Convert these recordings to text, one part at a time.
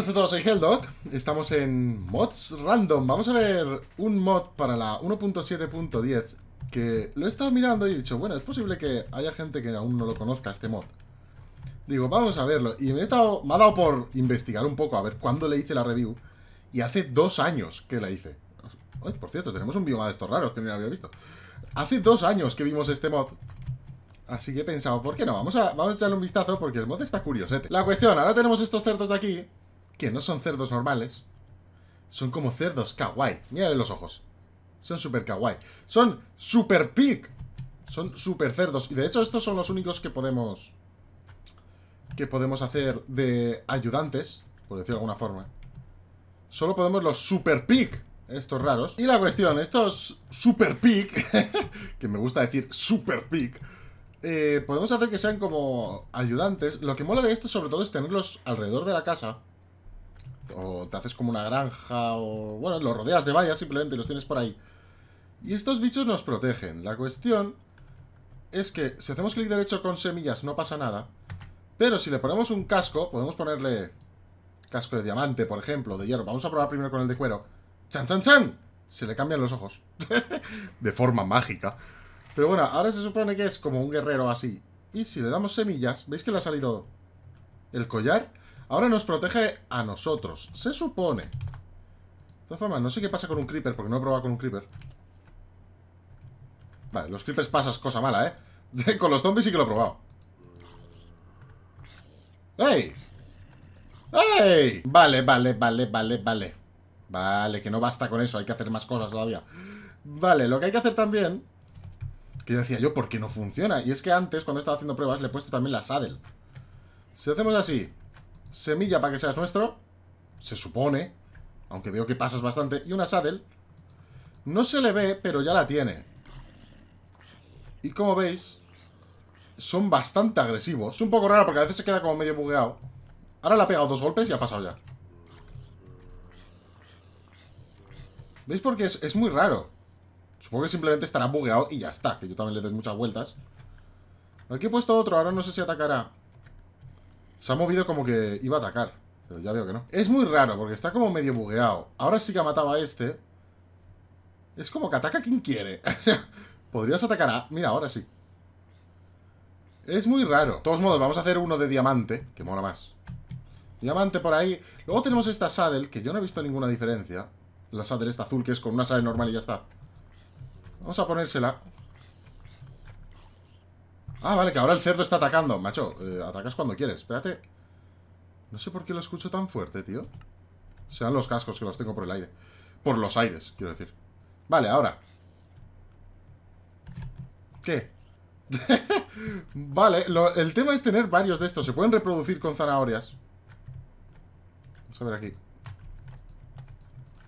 Buenas a todos, soy Heldog. Estamos en mods random. Vamos a ver un mod para la 1.7.10 que lo he estado mirando y he dicho, bueno, es posible que haya gente que aún no lo conozca este mod. Digo, vamos a verlo. Y me, he dado, ha dado por investigar un poco a ver cuándo le hice la review. Y hace dos años que la hice. por cierto, tenemos un bioma de estos raros que no había visto. Hace dos años que vimos este mod. Así que he pensado, ¿por qué no? Vamos a, vamos a echarle un vistazo porque el mod está curiosete. La cuestión, ahora tenemos estos cerdos de aquí que no son cerdos normales, son como cerdos kawaii. Mírale los ojos. Son super kawaii. Son super pig. Son super cerdos. Y de hecho estos son los únicos que podemos... Que podemos hacer de ayudantes, por decirlo de alguna forma. Solo podemos los super pig. Estos raros. Y la cuestión, estos super pig, que me gusta decir super pig, eh, podemos hacer que sean como ayudantes. Lo que mola de esto sobre todo es tenerlos alrededor de la casa o te haces como una granja, o bueno, lo rodeas de vallas simplemente y los tienes por ahí. Y estos bichos nos protegen. La cuestión es que si hacemos clic derecho con semillas no pasa nada, pero si le ponemos un casco, podemos ponerle casco de diamante, por ejemplo, de hierro. Vamos a probar primero con el de cuero. ¡Chan, chan, chan! Se le cambian los ojos. de forma mágica. Pero bueno, ahora se supone que es como un guerrero así. Y si le damos semillas, ¿veis que le ha salido el collar? Ahora nos protege a nosotros, se supone. De todas formas, no sé qué pasa con un creeper, porque no he probado con un creeper. Vale, los creepers pasas cosa mala, ¿eh? con los zombies sí que lo he probado. ¡Ey! ¡Ey! Vale, vale, vale, vale, vale. Vale, que no basta con eso, hay que hacer más cosas todavía. Vale, lo que hay que hacer también... Que decía yo, porque no funciona? Y es que antes, cuando estaba haciendo pruebas, le he puesto también la saddle. Si hacemos así... Semilla para que seas nuestro. Se supone. Aunque veo que pasas bastante. Y una saddle. No se le ve, pero ya la tiene. Y como veis, son bastante agresivos. Es un poco raro porque a veces se queda como medio bugueado. Ahora le ha pegado dos golpes y ha pasado ya. ¿Veis? Porque es, es muy raro. Supongo que simplemente estará bugueado y ya está. Que yo también le doy muchas vueltas. Aquí he puesto otro. Ahora no sé si atacará. Se ha movido como que iba a atacar, pero ya veo que no. Es muy raro, porque está como medio bugueado. Ahora sí que ha matado a este. Es como que ataca quien quiere. podrías atacar a... Mira, ahora sí. Es muy raro. De todos modos, vamos a hacer uno de diamante, que mola más. Diamante por ahí. Luego tenemos esta saddle, que yo no he visto ninguna diferencia. La saddle esta azul, que es con una saddle normal y ya está. Vamos a ponérsela. Ah, vale, que ahora el cerdo está atacando. Macho, eh, atacas cuando quieres. Espérate. No sé por qué lo escucho tan fuerte, tío. Sean los cascos que los tengo por el aire. Por los aires, quiero decir. Vale, ahora. ¿Qué? vale, lo, el tema es tener varios de estos. Se pueden reproducir con zanahorias. Vamos a ver aquí.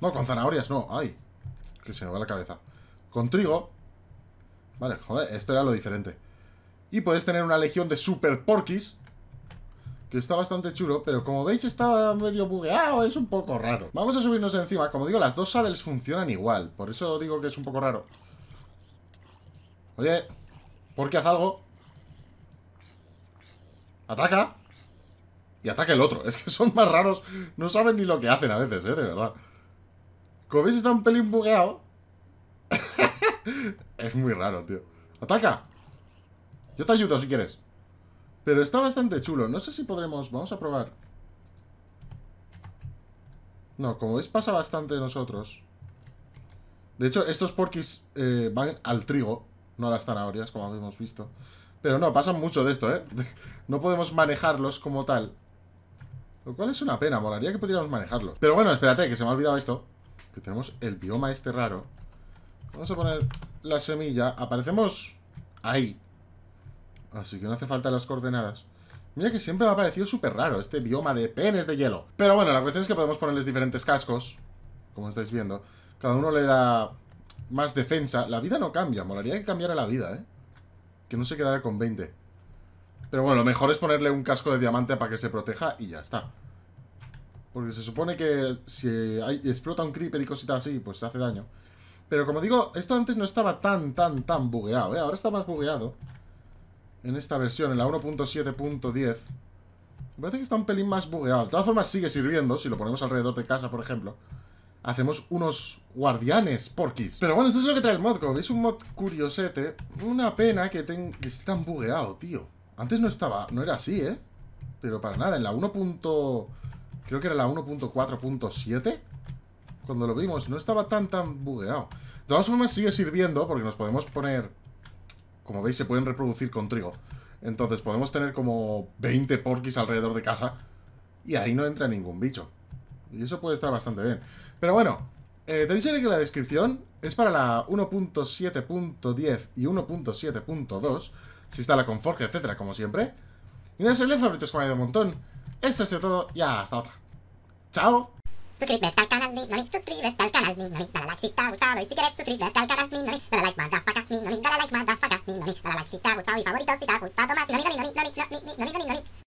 No, con zanahorias, no. Ay, que se me va la cabeza. Con trigo. Vale, joder, esto era lo diferente. Y puedes tener una legión de super porkis. Que está bastante chulo, pero como veis está medio bugueado, es un poco raro. Vamos a subirnos encima. Como digo, las dos saddles funcionan igual. Por eso digo que es un poco raro. Oye, ¿por qué haz algo? Ataca. Y ataca el otro. Es que son más raros. No saben ni lo que hacen a veces, ¿eh? De verdad. Como veis está un pelín bugueado. es muy raro, tío. ¡Ataca! Yo te ayudo si quieres. Pero está bastante chulo. No sé si podremos... Vamos a probar. No, como veis pasa bastante de nosotros. De hecho, estos porquis eh, van al trigo, no a las zanahorias, como habíamos visto. Pero no, pasa mucho de esto, ¿eh? no podemos manejarlos como tal. Lo cual es una pena, molaría que pudiéramos manejarlos. Pero bueno, espérate, que se me ha olvidado esto. Que tenemos el bioma este raro. Vamos a poner la semilla. Aparecemos ahí. Así que no hace falta las coordenadas. Mira que siempre me ha parecido súper raro este bioma de penes de hielo. Pero bueno, la cuestión es que podemos ponerles diferentes cascos, como estáis viendo. Cada uno le da más defensa. La vida no cambia, molaría que cambiara la vida, ¿eh? Que no se quedara con 20. Pero bueno, lo mejor es ponerle un casco de diamante para que se proteja y ya está. Porque se supone que si hay, explota un creeper y cositas así, pues se hace daño. Pero como digo, esto antes no estaba tan, tan, tan bugueado, ¿eh? Ahora está más bugueado en esta versión, en la 1.7.10, parece que está un pelín más bugueado. De todas formas, sigue sirviendo. Si lo ponemos alrededor de casa, por ejemplo, hacemos unos guardianes porquis. Pero bueno, esto es lo que trae el mod. Como veis, un mod curiosete. Una pena que, que esté tan bugueado, tío. Antes no estaba, no era así, ¿eh? Pero para nada, en la 1. Creo que era la 1.4.7. Cuando lo vimos, no estaba tan, tan bugueado. De todas formas, sigue sirviendo porque nos podemos poner como veis, se pueden reproducir con trigo. Entonces podemos tener como 20 porquis alrededor de casa y ahí no entra ningún bicho. Y eso puede estar bastante bien. Pero bueno, eh, tenéis que la descripción. Es para la 1.7.10 y 1.7.2. Si está la Conforge, etcétera, como siempre. Y nada, soy el como hay un montón. Esto ha sido todo y hasta otra. ¡Chao! Suscríbete al canal, mi noni, suscríbete al canal, mi noni, dale like si te ha gustado y si quieres suscríbete al canal, mi noni, dale like, madafaca, mi noni, dale like, madafaca, mi noni, dale like si te ha gustado y favorito si te ha gustado más, mi noni, noni, noni, noni, noni, noni, noni, noni, noni.